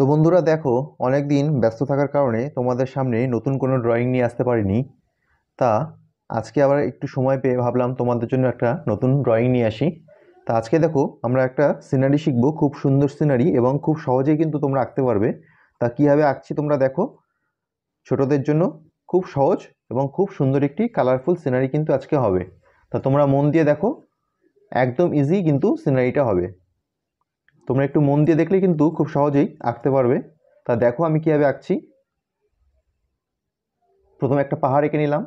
তো বন্ধুরা দেখো অনেক দিন ব্যস্ত থাকার কারণে তোমাদের সামনে নতুন কোনো ড্রয়িং নিয়ে আসতে পারিনি তা আজকে আবার একটু সময় পেয়ে ভাবলাম তোমাদের জন্য একটা নতুন ড্রয়িং নিয়ে আসি তা আজকে দেখো আমরা একটা সিনারি শিখবো খুব সুন্দর সিনারি এবং খুব সহজেই কিন্তু তোমরা আঁকতে পারবে তা কীভাবে আঁকছি তোমরা দেখো ছোটদের জন্য খুব সহজ এবং খুব সুন্দর একটি কালারফুল সিনারি কিন্তু আজকে হবে তা তোমরা মন দিয়ে দেখো একদম ইজি কিন্তু সিনারিটা হবে তোমরা একটু মন দিয়ে দেখলে কিন্তু খুব সহজেই আঁকতে পারবে তা দেখো আমি কীভাবে আঁকছি প্রথমে একটা পাহাড় এঁকে নিলাম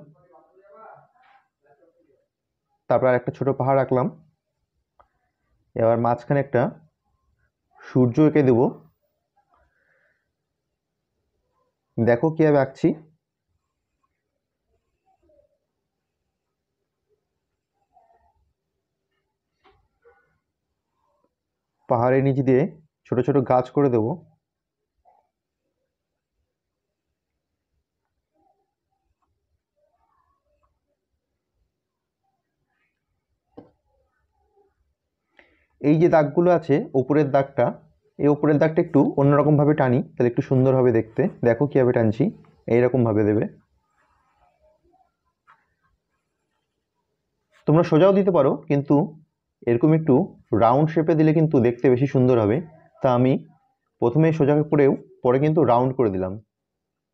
তারপর আর একটা ছোট পাহাড় আঁকলাম এবার মাঝখানে একটা সূর্য এঁকে দেব দেখো কীভাবে আঁকছি পাহাড়ের নিচ দিয়ে ছোট ছোট গাছ করে দেব এই যে দাগগুলো আছে উপরের দাগটা এই ওপরের দাগটা একটু অন্যরকমভাবে টানি তাহলে একটু সুন্দর হবে দেখতে দেখো কীভাবে টানছি এইরকমভাবে দেবে তোমরা সোজাও দিতে পারো কিন্তু এরকম একটু রাউন্ড শেপে দিলে কিন্তু দেখতে বেশি সুন্দর হবে তা আমি প্রথমে সোজা করেও পরে কিন্তু রাউন্ড করে দিলাম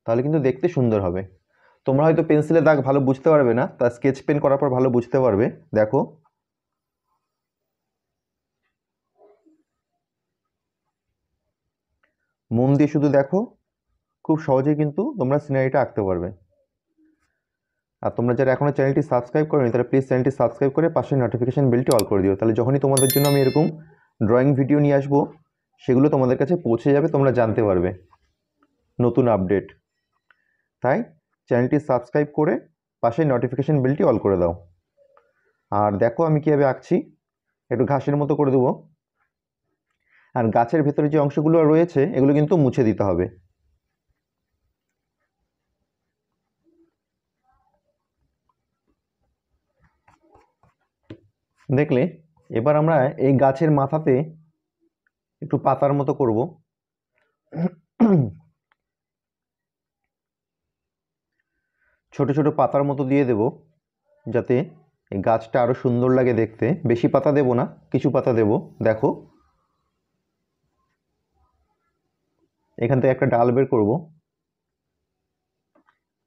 তাহলে কিন্তু দেখতে সুন্দর হবে তোমরা হয়তো পেন্সিলে দাগ ভালো বুঝতে পারবে না তা স্কেচ পেন করার পর ভালো বুঝতে পারবে দেখো মন দিয়ে শুধু দেখো খুব সহজে কিন্তু তোমরা সিনারিটা আঁকতে পারবে আর তোমরা যারা এখনও চ্যানেলটি সাবস্ক্রাইব করেনি তাহলে প্লিজ চ্যানেলটি সাবস্ক্রাইব করে পাশে নোটিফিকেশান বেলটি অল করে দিও তাহলে যখনই তোমাদের জন্য আমি এরকম ড্রয়িং ভিডিও নিয়ে আসবো সেগুলো তোমাদের কাছে পৌঁছে যাবে তোমরা জানতে পারবে নতুন আপডেট তাই চ্যানেলটি সাবস্ক্রাইব করে পাশে নোটিফিকেশান বেলটি অল করে দাও আর দেখো আমি কীভাবে আঁকছি একটু ঘাসের মতো করে দেবো আর গাছের ভেতরে যে অংশগুলো রয়েছে এগুলো কিন্তু মুছে দিতে হবে দেখলে এবার আমরা এই গাছের মাথাতে একটু পাতার মতো করব ছোট ছোট পাতার মতো দিয়ে দেব যাতে এই গাছটা আরও সুন্দর লাগে দেখতে বেশি পাতা দেব না কিছু পাতা দেব দেখো এখান থেকে একটা ডাল বের করব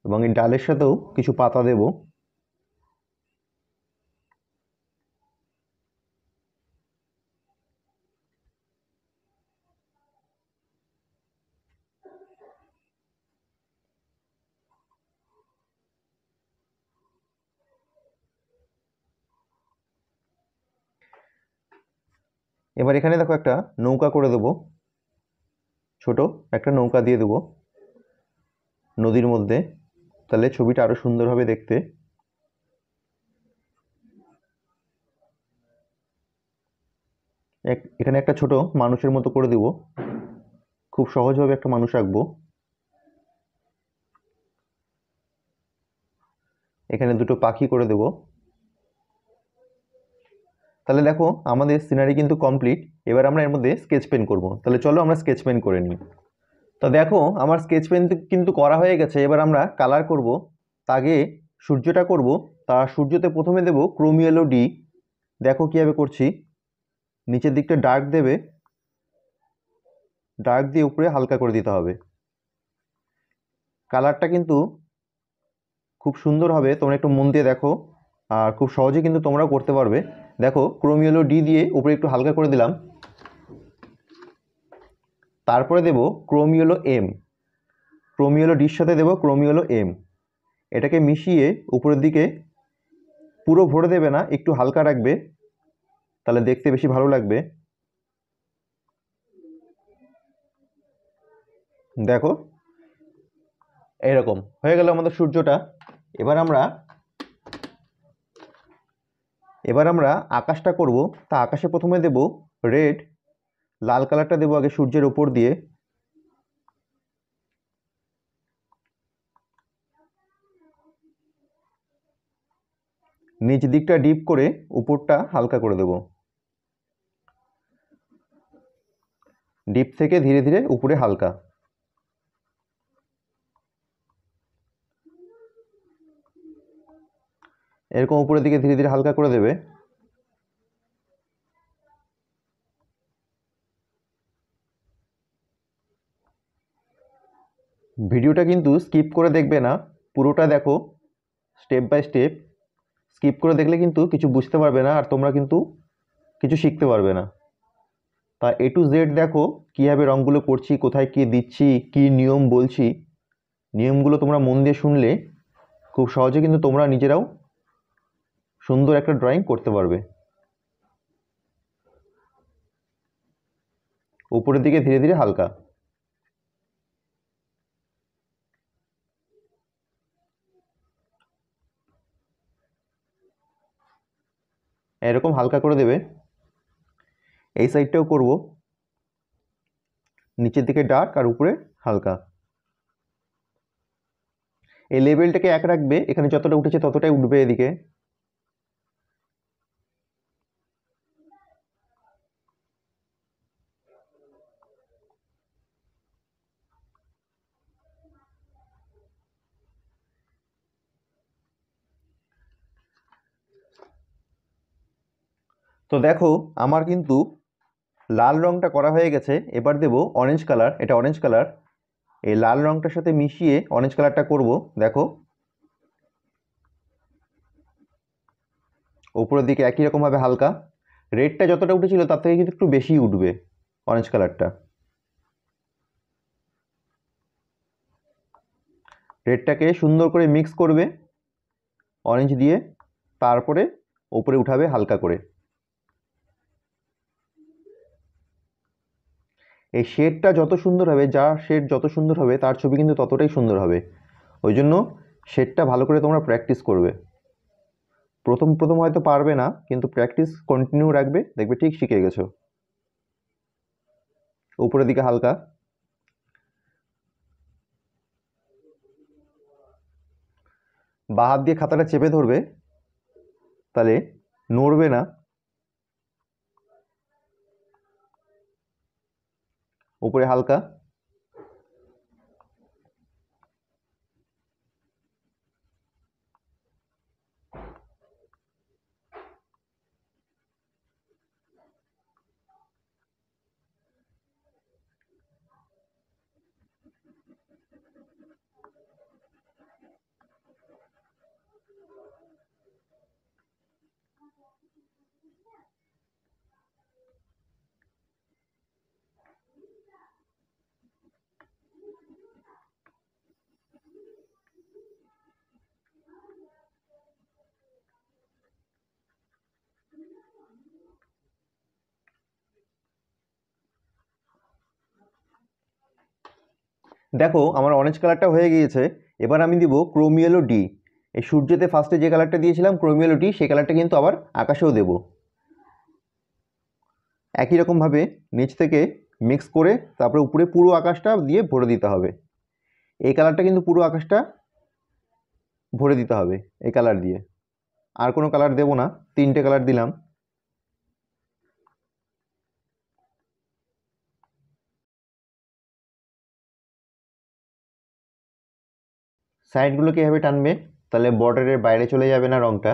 এবং এই ডালের সাথেও কিছু পাতা দেবো এবার এখানে দেখো একটা নৌকা করে দেবো ছোট একটা নৌকা দিয়ে দেবো নদীর মধ্যে তাহলে ছবিটা আরও সুন্দর হবে দেখতে এখানে একটা ছোট মানুষের মতো করে দেব খুব সহজভাবে একটা মানুষ আঁকবো এখানে দুটো পাখি করে দেবো তাহলে দেখো আমাদের সিনারি কিন্তু কমপ্লিট এবার আমরা এর মধ্যে স্কেচ পেন করব তাহলে চলো আমরা স্কেচ পেন করে নিই তো দেখো আমার স্কেচ পেন কিন্তু করা হয়ে গেছে এবার আমরা কালার করব তাগে সূর্যটা করব তা সূর্যতে প্রথমে দেব ক্রোমিয়েলো ডি দেখো কীভাবে করছি নিচের দিকটা ডার্ক দেবে ডার্ক দিয়ে উপরে হালকা করে দিতে হবে কালারটা কিন্তু খুব সুন্দর হবে তোমরা একটু মন দিয়ে দেখো আর খুব সহজে কিন্তু তোমরা করতে পারবে দেখো ক্রোমিওলো ডি দিয়ে উপরে একটু হালকা করে দিলাম তারপরে দেব ক্রোমিওলো এম ক্রোমিওলো ডির সাথে দেব ক্রোমিওলো এম এটাকে মিশিয়ে উপরের দিকে পুরো ভরে দেবে না একটু হালকা রাখবে তাহলে দেখতে বেশি ভালো লাগবে দেখো এরকম হয়ে গেল আমাদের সূর্যটা এবার আমরা এবার আমরা আকাশটা করব তা আকাশে প্রথমে দেব রেড লাল কালারটা দেবো আগে সূর্যের ওপর দিয়ে নিচ দিকটা ডিপ করে উপরটা হালকা করে দেব ডিপ থেকে ধীরে ধীরে উপরে হালকা এরকম উপরের দিকে ধীরে ধীরে হালকা করে দেবে ভিডিওটা কিন্তু স্কিপ করে দেখবে না পুরোটা দেখো স্টেপ বাই স্টেপ স্কিপ করে দেখলে কিন্তু কিছু বুঝতে পারবে না আর তোমরা কিন্তু কিছু শিখতে পারবে না তা এ টু জেড দেখো কীভাবে রঙগুলো করছি কোথায় কী দিচ্ছি কি নিয়ম বলছি নিয়মগুলো তোমরা মন দিয়ে শুনলে খুব সহজে কিন্তু তোমরা নিজেরাও সুন্দর একটা ড্রয়িং করতে পারবে উপরের দিকে ধীরে ধীরে হালকা এরকম হালকা করে দেবে এই সাইডটাও করব নিচের দিকে ডার্ক আর উপরে হালকা এই লেভেলটাকে এক রাখবে এখানে যতটা উঠেছে ততটাই উঠবে এদিকে তো দেখো আমার কিন্তু লাল রঙটা করা হয়ে গেছে এবার দেব অরেঞ্জ কালার এটা অরেঞ্জ কালার এই লাল রঙটার সাথে মিশিয়ে অরেঞ্জ কালারটা করব দেখো ওপরের দিকে একই রকমভাবে হালকা রেডটা যতটা উঠেছিল তার থেকে কিন্তু একটু বেশি উঠবে অরেঞ্জ কালারটা রেডটাকে সুন্দর করে মিক্স করবে অরেঞ্জ দিয়ে তারপরে ওপরে উঠাবে হালকা করে এই শেডটা যত সুন্দর হবে যা শেড যত সুন্দর হবে তার ছবি কিন্তু ততটাই সুন্দর হবে ওই জন্য শেডটা ভালো করে তোমরা প্র্যাকটিস করবে প্রথম প্রথম হয়তো পারবে না কিন্তু প্র্যাকটিস কন্টিনিউ রাখবে দেখবে ঠিক শিখে গেছো উপরের দিকে হালকা বাহাত হাত দিয়ে খাতাটা চেপে ধরবে তাহলে নড়বে না উপরে হালকা দেখো আমার অরেঞ্জ কালারটা হয়ে গিয়েছে এবার আমি দিব ক্রোমিয়েলো ডি এই সূর্যতে ফার্স্টে যে কালারটা দিয়েছিলাম ক্রোমিয়েলো ডি সেই কালারটা কিন্তু আবার আকাশেও দেব একই রকমভাবে নিচ থেকে মিক্স করে তারপরে উপরে পুরো আকাশটা দিয়ে ভরে দিতে হবে এই কালারটা কিন্তু পুরো আকাশটা ভরে দিতে হবে এই কালার দিয়ে আর কোনো কালার দেব না তিনটে কালার দিলাম সাইডগুলো কীভাবে টানবে তাহলে বর্ডারের বাইরে চলে যাবে না রঙটা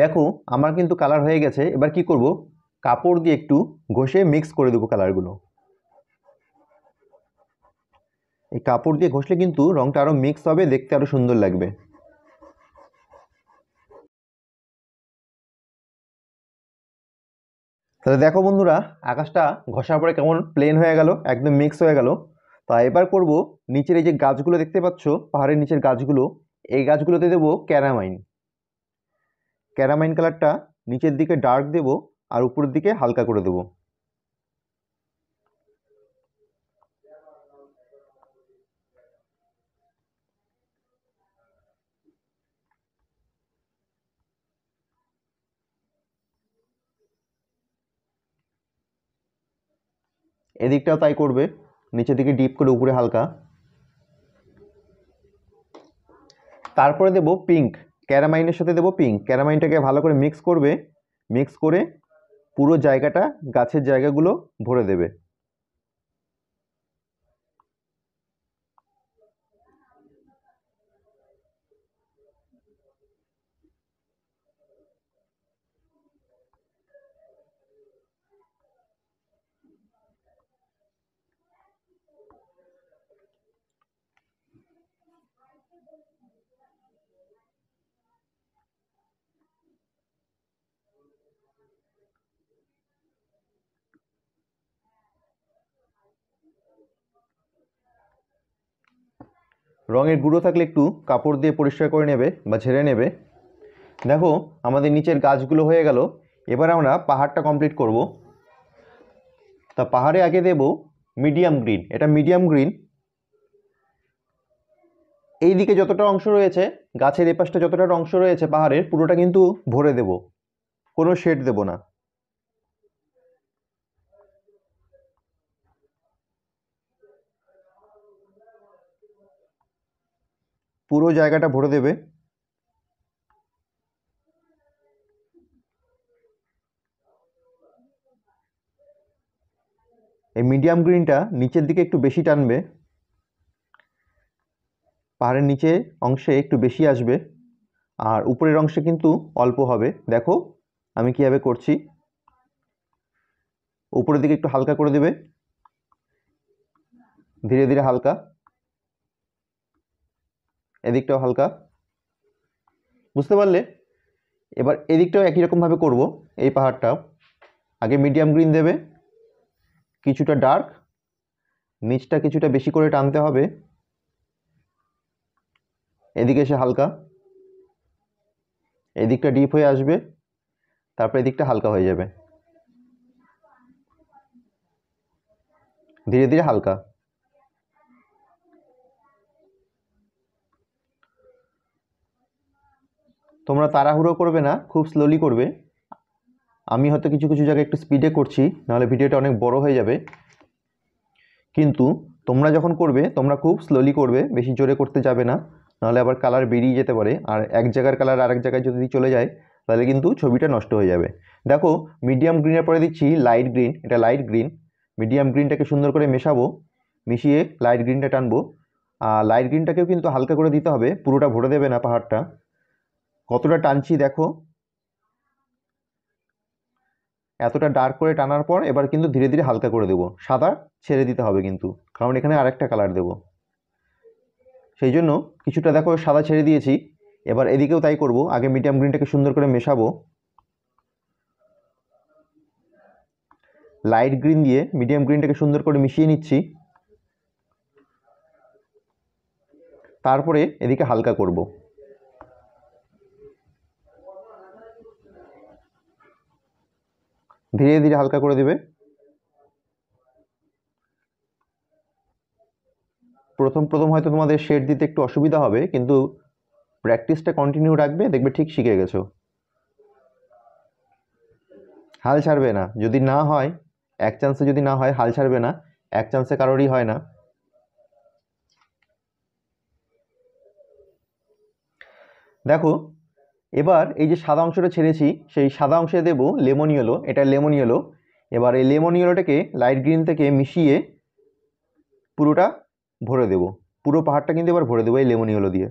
দেখো আমার কিন্তু কালার হয়ে গেছে এবার কি করব কাপড় দিয়ে একটু ঘষে মিক্স করে দেবো কালারগুলো এই কাপড় দিয়ে ঘষলে কিন্তু রঙটা আরও মিক্স হবে দেখতে আরও সুন্দর লাগবে তাহলে দেখো বন্ধুরা আকাশটা ঘষার পরে কেমন প্লেন হয়ে গেল একদম মিক্স হয়ে গেল তা এবার করব নিচের এই যে গাছগুলো দেখতে পাচ্ছ পাহাড়ের নিচের গাছগুলো এই গাছগুলোতে দেবো ক্যারামাইন ক্যারামাইন কালারটা নিচের দিকে ডার্ক দেব আর উপরের দিকে হালকা করে দেবো এদিকটাও তাই করবে নিচের দিকে ডিপ করে উপরে হালকা তারপরে দেব পিঙ্ক ক্যারামাইনের সাথে দেব পিঙ্ক ক্যারামাইনটাকে ভালো করে মিক্স করবে মিক্স করে পুরো জায়গাটা গাছের জায়গাগুলো ভরে দেবে রঙের গুঁড়ো থাকলে একটু কাপড় দিয়ে পরিষ্কার করে নেবে বা ঝেড়ে নেবে দেখো আমাদের নিচের গাছগুলো হয়ে গেল এবার আমরা পাহাড়টা কমপ্লিট করব তা পাহাড়ে আগে দেব মিডিয়াম গ্রিন এটা মিডিয়াম গ্রিন এই দিকে যতটা অংশ রয়েছে গাছের এপাশটা যতটা অংশ রয়েছে পাহাড়ের পুরোটা কিন্তু ভরে দেব কোনো শেড দেব না পুরো জায়গাটা ভরে দেবে এই মিডিয়াম গ্রিনটা নিচের দিকে একটু বেশি টানবে পাহাড়ের নিচে অংশে একটু বেশি আসবে আর উপরের অংশে কিন্তু অল্প হবে দেখো আমি কীভাবে করছি উপরের দিকে একটু হালকা করে দেবে ধীরে ধীরে হালকা এদিকটাও হালকা বুঝতে পারলে এবার এদিকটাও একই রকমভাবে করব এই পাহাড়টাও আগে মিডিয়াম গ্রিন দেবে কিছুটা ডার্ক নিচটা কিছুটা বেশি করে টানতে হবে এদিকে এসে হালকা এদিকটা ডিপ হয়ে আসবে তারপর এদিকটা হালকা হয়ে যাবে ধীরে ধীরে হালকা তোমরা তাড়াহুড়ো করবে না খুব স্লোলি করবে আমি হয়তো কিছু কিছু জায়গায় একটু স্পিডে করছি নাহলে ভিডিওটা অনেক বড় হয়ে যাবে কিন্তু তোমরা যখন করবে তোমরা খুব স্লোলি করবে বেশি জোরে করতে যাবে না নাহলে আবার কালার বেরিয়ে যেতে পারে আর এক জায়গার কালার আরেক জায়গায় যদি চলে যায় তাহলে কিন্তু ছবিটা নষ্ট হয়ে যাবে দেখো মিডিয়াম গ্রিনের পরে দিচ্ছি লাইট গ্রিন এটা লাইট গ্রিন মিডিয়াম গ্রিনটাকে সুন্দর করে মেশাবো মিশিয়ে লাইট গ্রিনটা টানবো আর লাইট গ্রিনটাকেও কিন্তু হালকা করে দিতে হবে পুরোটা ভরে দেবে না পাহাড়টা কতটা টানছি দেখো এতটা ডার্ক করে টানার পর এবার কিন্তু ধীরে ধীরে হালকা করে দেবো সাদা ছেড়ে দিতে হবে কিন্তু কারণ এখানে আরেকটা কালার দেব সেই জন্য কিছুটা দেখো সাদা ছেড়ে দিয়েছি এবার এদিকেও তাই করব আগে মিডিয়াম গ্রিনটাকে সুন্দর করে মেশাবো লাইট গ্রিন দিয়ে মিডিয়াম গ্রিনটাকে সুন্দর করে মিশিয়ে নিচ্ছি তারপরে এদিকে হালকা করবো ধীরে ধীরে হালকা করে দেবে প্রথম প্রথম হয়তো তোমাদের শেড দিতে একটু অসুবিধা হবে কিন্তু প্র্যাকটিসটা কন্টিনিউ রাখবে দেখবে ঠিক শিখে গেছো হাল ছাড়বে না যদি না হয় এক চান্সে যদি না হয় হাল ছাড়বে না এক চান্সে কারোরই হয় না দেখো এবার এই যে সাদা অংশটা ছেড়েছি সেই সাদা অংশে দেব লেমন ইয়েলো এটা লেমন ইয়েলো এবার এই লেমন ইয়েলোটাকে লাইট গ্রিন থেকে মিশিয়ে পুরোটা ভরে দেব পুরো পাহাড়টা কিন্তু এবার ভরে দেবো এই লেমন ইয়েলো দিয়ে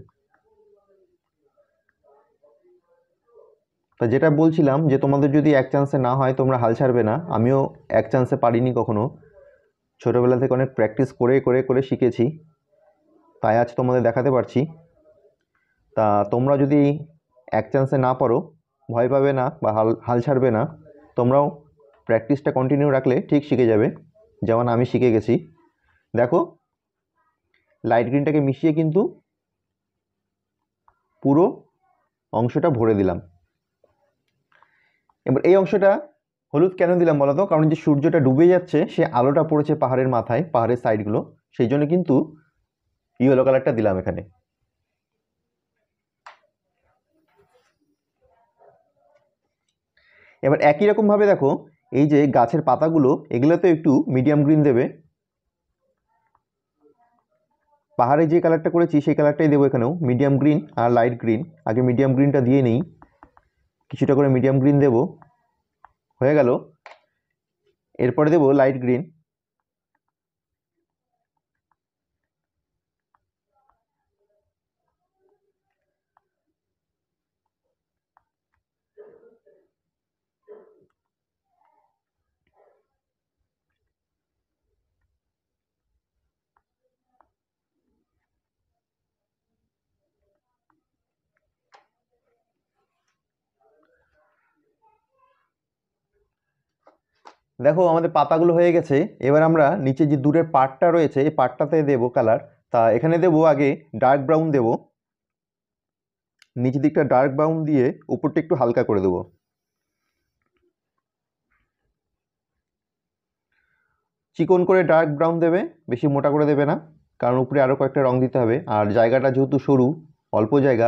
তা যেটা বলছিলাম যে তোমাদের যদি এক চান্সে না হয় তোমরা হাল ছাড়বে না আমিও এক চান্সে পারিনি কখনো ছোটোবেলা থেকে অনেক প্র্যাকটিস করে করে করে শিখেছি তাই আজ তোমাদের দেখাতে পারছি তা তোমরা যদি এক চান্সে না পারো ভয় পাবে না বা হাল হাল ছাড়বে না তোমরাও প্র্যাকটিসটা কন্টিনিউ রাখলে ঠিক শিখে যাবে যেমন আমি শিখে গেছি দেখো লাইট গ্রিনটাকে মিশিয়ে কিন্তু পুরো অংশটা ভরে দিলাম এবার এই অংশটা হলুদ কেন দিলাম বলতো কারণ যে সূর্যটা ডুবে যাচ্ছে সে আলোটা পড়েছে পাহাড়ের মাথায় পাহাড়ের সাইডগুলো সেই জন্য কিন্তু ইয়েলো কালারটা দিলাম এখানে এবার একই রকমভাবে দেখো এই যে গাছের পাতাগুলো এগুলোতে একটু মিডিয়াম গ্রিন দেবে পাহাড়ে যে কালারটা করেছি সেই কালারটাই দেবো এখানেও মিডিয়াম গ্রিন আর লাইট গ্রিন আগে মিডিয়াম গ্রিনটা দিয়ে নেই কিছুটা করে মিডিয়াম গ্রিন দেব হয়ে গেল এরপরে দেব লাইট গ্রিন দেখো আমাদের পাতাগুলো হয়ে গেছে এবার আমরা নিচে যে দূরের পার্টটা রয়েছে এই পার্টটাতে দেব কালার তা এখানে দেব আগে ডার্ক ব্রাউন দেব নিচের দিকটা ডার্ক ব্রাউন দিয়ে উপরটা একটু হালকা করে দেব চিকন করে ডার্ক ব্রাউন দেবে বেশি মোটা করে দেবে না কারণ উপরে আরও কয়েকটা রং দিতে হবে আর জায়গাটা যেহেতু সরু অল্প জায়গা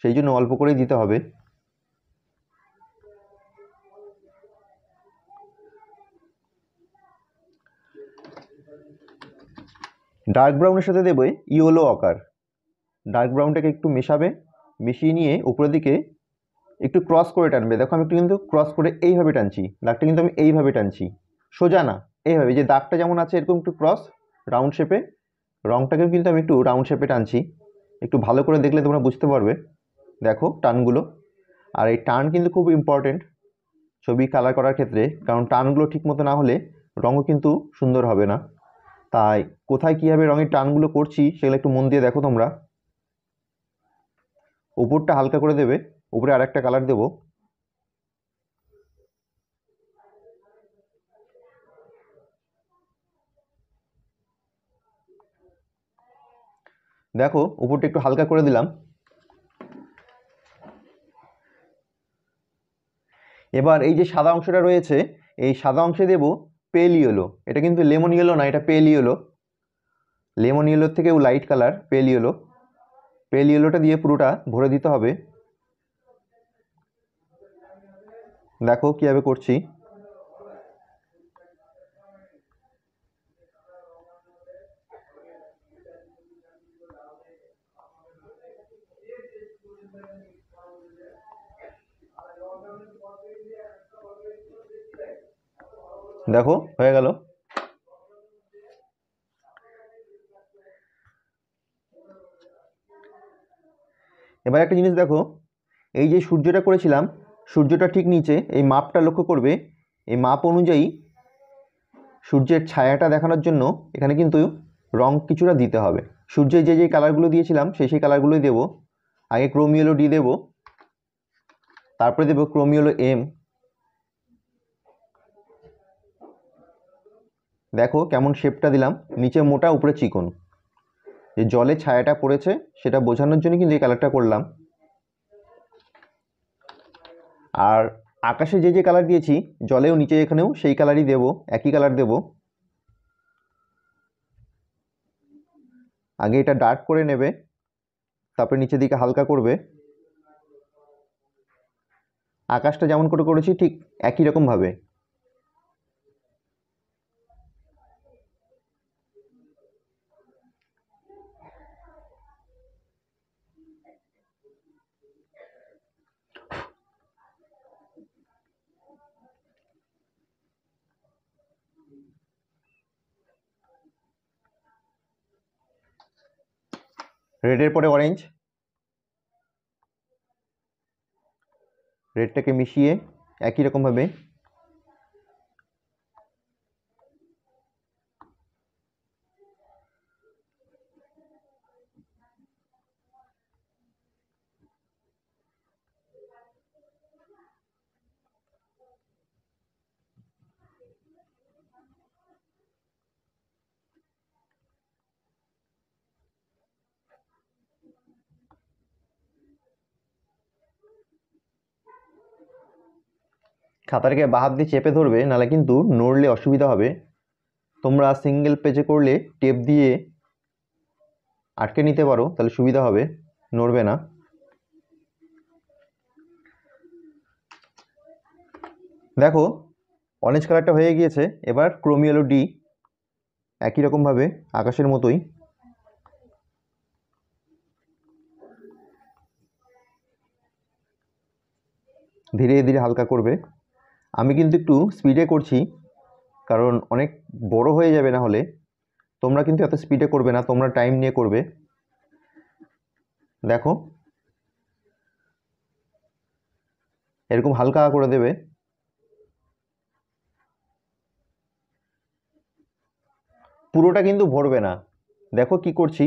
সেই জন্য অল্প করেই দিতে হবে ডার্ক ব্রাউনের সাথে দেবে ইয়েলো আকার ডার্ক ব্রাউনটাকে একটু মেশাবে মিশিয়ে নিয়ে উপরের দিকে একটু ক্রস করে টানবে দেখো আমি একটু কিন্তু ক্রস করে এইভাবে টানছি দাগটা কিন্তু আমি এইভাবে টানছি সোজা না এইভাবে যে দাগটা যেমন আছে এরকম একটু ক্রস রাউন্ড শেপে রঙটাকেও কিন্তু আমি একটু রাউন্ড শেপে টানছি একটু ভালো করে দেখলে তোমরা বুঝতে পারবে দেখো টানগুলো আর এই টান কিন্তু খুব ইম্পর্টেন্ট ছবি কালার করার ক্ষেত্রে কারণ টানগুলো ঠিক মতো না হলে রঙও কিন্তু সুন্দর হবে না তাই কোথায় কীভাবে রঙের টানগুলো করছি সেগুলো একটু মন দিয়ে দেখো তোমরা উপরটা হালকা করে দেবে উপরে আরেকটা কালার দেব দেখো উপরটা একটু হালকা করে দিলাম এবার এই যে সাদা অংশটা রয়েছে এই সাদা অংশে দেব পেল ইয়েলো এটা কিন্তু লেমন ইয়েলো না এটা পেল ইয়েলো লেমন ইয়েলোর থেকেও লাইট কালার পেল ইয়েলো পেল ইয়েলোটা দিয়ে পুরোটা ভরে দিতে হবে দেখো কীভাবে করছি দেখো হয়ে গেল এবার একটা জিনিস দেখো এই যে সূর্যটা করেছিলাম সূর্যটা ঠিক নিচে এই মাপটা লক্ষ্য করবে এই মাপ অনুযায়ী সূর্যের ছায়াটা দেখানোর জন্য এখানে কিন্তু রং কিছুটা দিতে হবে সূর্যের যে যে কালারগুলো দিয়েছিলাম সেই সেই কালারগুলোই দেবো আগে ক্রোমিওলো ডি দেবো তারপরে দেবো ক্রোমিওলো এম দেখো কেমন শেপটা দিলাম নিচে মোটা উপরে চিকন যে জলে ছায়াটা পড়েছে সেটা বোঝানোর জন্য কিন্তু এই কালারটা করলাম আর আকাশে যে যে কালার দিয়েছি জলেও নিচে এখানেও সেই কালারই দেব একই কালার দেব আগে এটা ডার্ক করে নেবে তারপরে নিচের দিকে হালকা করবে আকাশটা যেমন করে করেছি ঠিক একই রকমভাবে রেডের পরে অরেঞ্জ রেডটাকে মিশিয়ে একই রকমভাবে খাতারকে বাহাত দিয়ে চেপে ধরবে নাহলে কিন্তু নড়লে অসুবিধা হবে তোমরা সিঙ্গেল পেজে করলে টেপ দিয়ে আটকে নিতে পারো তাহলে সুবিধা হবে নড়বে না দেখো অরেঞ্জ কালারটা হয়ে গিয়েছে এবার ক্রোমিয়ালো ডি একই রকমভাবে আকাশের মতোই ধীরে ধীরে হালকা করবে আমি কিন্তু একটু স্পিডে করছি কারণ অনেক বড় হয়ে যাবে না হলে তোমরা কিন্তু এত স্পিডে করবে না তোমরা টাইম নিয়ে করবে দেখো এরকম হালকা করে দেবে পুরোটা কিন্তু ভরবে না দেখো কি করছি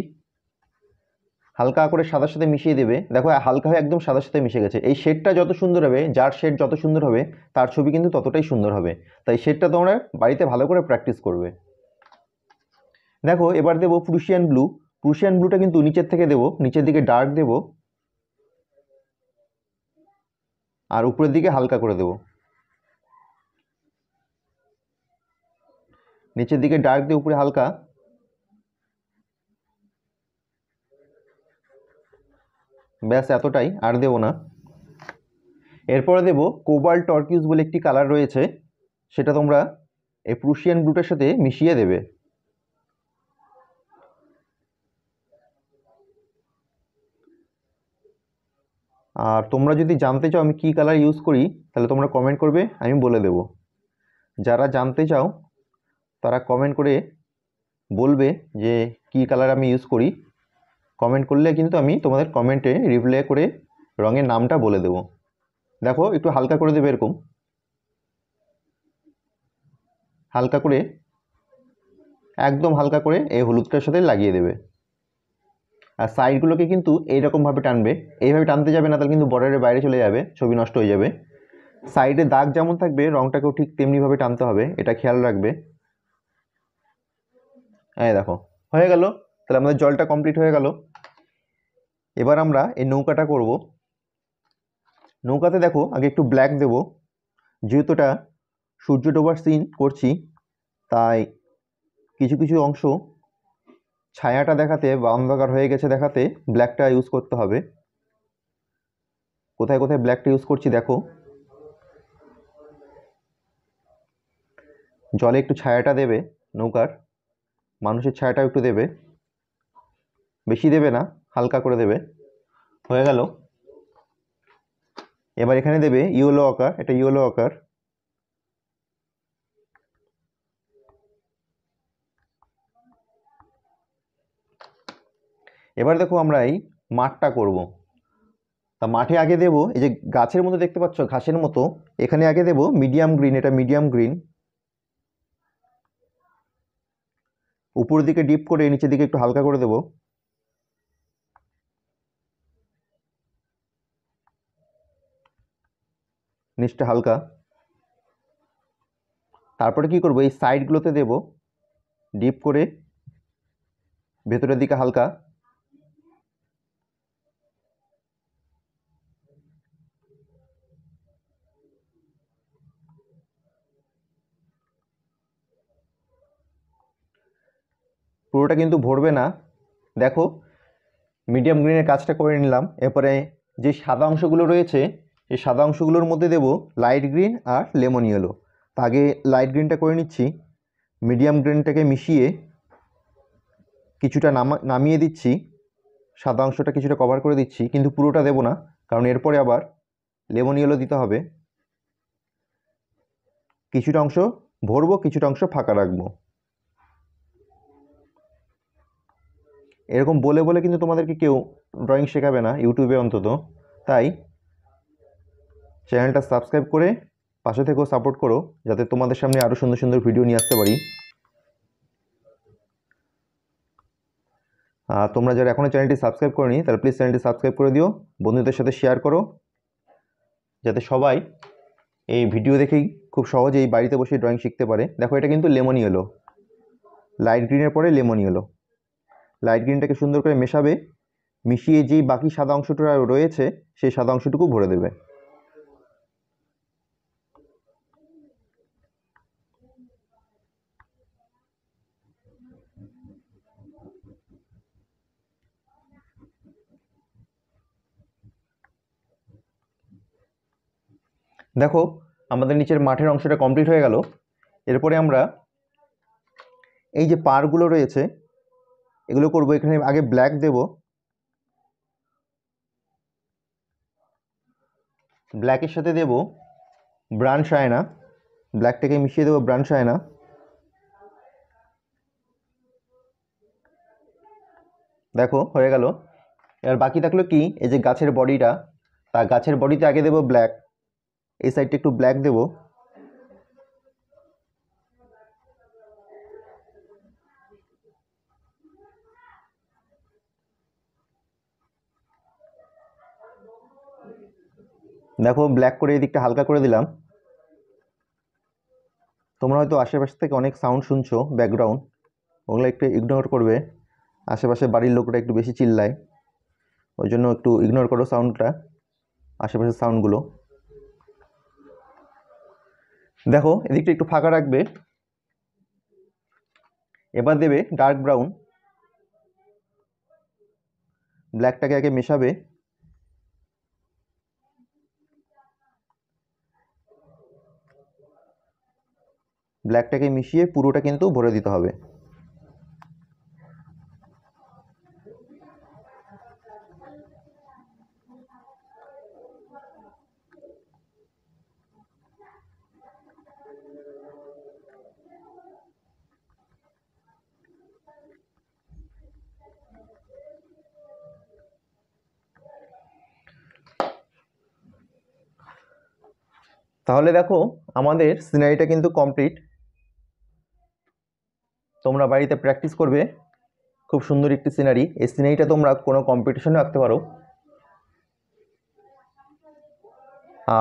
হালকা করে সাদার সাথে মিশিয়ে দেবে দেখো হালকা হয়ে একদম সাদার সাথে মিশে গেছে এই শেডটা যত সুন্দর হবে যার শেড যত সুন্দর হবে তার ছবি কিন্তু ততটাই সুন্দর হবে তাই শেডটা তোমরা বাড়িতে ভালো করে প্র্যাকটিস করবে দেখো এবার দেবো প্রুশিয়ান ব্লু প্রুশিয়ান ব্লুটা কিন্তু নিচের থেকে দেবো নিচের দিকে ডার্ক দেবো আর উপরের দিকে হালকা করে দেবো নিচের দিকে ডার্ক দিয়ে উপরে হালকা ব্যাস এতটাই আর দেব না এরপরে দেব কোবাল টর্কিউস বলে একটি কালার রয়েছে সেটা তোমরা এই প্রুশিয়ান ব্লুটার সাথে মিশিয়ে দেবে আর তোমরা যদি জানতে চাও আমি কী কালার ইউজ করি তাহলে তোমরা কমেন্ট করবে আমি বলে দেব যারা জানতে চাও তারা কমেন্ট করে বলবে যে কী কালার আমি ইউজ করি কমেন্ট করলে কিন্তু আমি তোমাদের কমেন্টে রিপ্লাই করে রঙের নামটা বলে দেব দেখো একটু হালকা করে দেবে এরকম হালকা করে একদম হালকা করে এই হলুদটার সাথে লাগিয়ে দেবে আর সাইডগুলোকে কিন্তু এইরকমভাবে টানবে এইভাবে টানতে যাবে না তাহলে কিন্তু বর্ডারের বাইরে চলে যাবে ছবি নষ্ট হয়ে যাবে সাইডে দাগ যেমন থাকবে রঙটাকেও ঠিক তেমনিভাবে টানতে হবে এটা খেয়াল রাখবে হ্যাঁ দেখো হয়ে গেল তাহলে আমাদের জলটা কমপ্লিট হয়ে গেল এবার আমরা এই নৌকাটা করব নৌকাতে দেখো আগে একটু ব্ল্যাক দেব যেহেতুটা সূর্য ডোবার সিন করছি তাই কিছু কিছু অংশ ছায়াটা দেখাতে বা অন্ধকার হয়ে গেছে দেখাতে ব্ল্যাকটা ইউজ করতে হবে কোথায় কোথায় ব্ল্যাকটা ইউজ করছি দেখো জলে একটু ছায়াটা দেবে নৌকার মানুষের ছায়াটা একটু দেবে বেশি দেবে না হালকা করে দেবে হয়ে গেল এবার এখানে দেবে ইয়েলো আকার এটা ইয়েলো আকার এবার দেখো আমরা এই মাঠটা করব। তা মাঠে আগে দেব এই যে গাছের মতো দেখতে পাচ্ছ ঘাসের মতো এখানে আগে দেব মিডিয়াম গ্রিন এটা মিডিয়াম গ্রিন উপর দিকে ডিপ করে নিচের দিকে একটু হালকা করে দেবো নিচটা হালকা তারপরে কি করব এই সাইডগুলোতে দেব ডিপ করে ভেতরের দিকে হালকা পুরোটা কিন্তু ভরবে না দেখো মিডিয়াম গ্রিনের কাজটা করে নিলাম এরপরে যে সাদা অংশগুলো রয়েছে এই সাদা অংশগুলোর মধ্যে দেব লাইট গ্রিন আর লেমন ইয়েলো তা আগে লাইট গ্রিনটা করে নিচ্ছি মিডিয়াম গ্রিনটাকে মিশিয়ে কিছুটা নামা নামিয়ে দিচ্ছি সাদা অংশটা কিছুটা কভার করে দিচ্ছি কিন্তু পুরোটা দেব না কারণ এরপরে আবার লেমন ইয়েলো দিতে হবে কিছুটা অংশ ভরবো কিছুটা অংশ ফাঁকা রাখবো এরকম বলে বলে কিন্তু তোমাদেরকে কেউ ড্রয়িং শেখাবে না ইউটিউবে অন্তত তাই চ্যানেলটা সাবস্ক্রাইব করে পাশে থেকেও সাপোর্ট করো যাতে তোমাদের সামনে আরও সুন্দর সুন্দর ভিডিও নিয়ে আসতে পারি তোমরা যারা এখনও চ্যানেলটি সাবস্ক্রাইব করনি তাহলে প্লিজ চ্যানেলটি সাবস্ক্রাইব করে দিও বন্ধুদের সাথে শেয়ার করো যাতে সবাই এই ভিডিও দেখেই খুব সহজেই বাড়িতে বসে ড্রয়িং শিখতে পারে দেখো এটা কিন্তু লেমনই এলো লাইট গ্রিনের পরে লেমনই এলো লাইট গ্রিনটাকে সুন্দর করে মেশাবে মিশিয়ে যেই বাকি সাদা অংশটা রয়েছে সেই সাদা অংশটুকু ভরে দেবে দেখো আমাদের নিচের মাঠের অংশটা কমপ্লিট হয়ে গেল এরপরে আমরা এই যে পারগুলো রয়েছে এগুলো করব এখানে আগে ব্ল্যাক দেব ব্ল্যাকের সাথে দেব ব্রাঞ্চ সায়না ব্ল্যাকটাকে মিশিয়ে দেবো ব্রাঞ্চ সায়না দেখো হয়ে গেল এবার বাকি থাকলো কি এই যে গাছের বডিটা তা গাছের বডিতে আগে দেব ব্ল্যাক এই সাইডটা একটু ব্ল্যাক দেব দেখো ব্ল্যাক করে এই দিকটা হালকা করে দিলাম তোমরা হয়তো আশেপাশে থেকে অনেক সাউন্ড শুনছো ব্যাকগ্রাউন্ড ওগুলো একটু ইগনোর করবে আশেপাশে বাড়ির লোকরা একটু বেশি চিল্লায় ওই জন্য একটু ইগনোর করো সাউন্ডটা আশেপাশের সাউন্ডগুলো দেখো এদিকটা একটু ফাঁকা রাখবে এবার দেবে ডার্ক ব্রাউন ব্ল্যাকটাকে আগে মেশাবে ব্ল্যাকটাকে মিশিয়ে পুরোটা কিন্তু ভরে দিতে হবে তাহলে দেখো আমাদের সিনারিটা কিন্তু কমপ্লিট তোমরা বাড়িতে প্র্যাকটিস করবে খুব সুন্দর একটি সিনারি এই সিনারিটা তোমরা কোনো কম্পিটিশনে আঁকতে পারো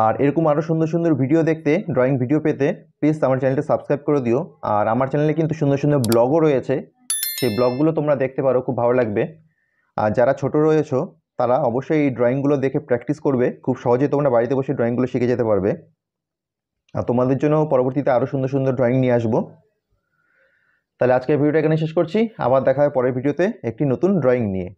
আর এরকম আরও সুন্দর সুন্দর ভিডিও দেখতে ড্রয়িং ভিডিও পেতে প্লিজ আমার চ্যানেলটা সাবস্ক্রাইব করে দিও আর আমার চ্যানেলে কিন্তু সুন্দর সুন্দর ব্লগও রয়েছে সেই ব্লগগুলো তোমরা দেখতে পারো খুব ভালো লাগবে আর যারা ছোট রয়েছো তারা অবশ্যই এই ড্রয়িংগুলো দেখে প্র্যাকটিস করবে খুব সহজে তোমরা বাড়িতে বসে ড্রয়িংগুলো শিখে যেতে পারবে আর তোমাদের জন্য পরবর্তীতে আরও সুন্দর সুন্দর ড্রয়িং নিয়ে আসবো তাহলে আজকের ভিডিওটা এখানে শেষ করছি আবার দেখা হয় পরের ভিডিওতে একটি নতুন ড্রয়িং নিয়ে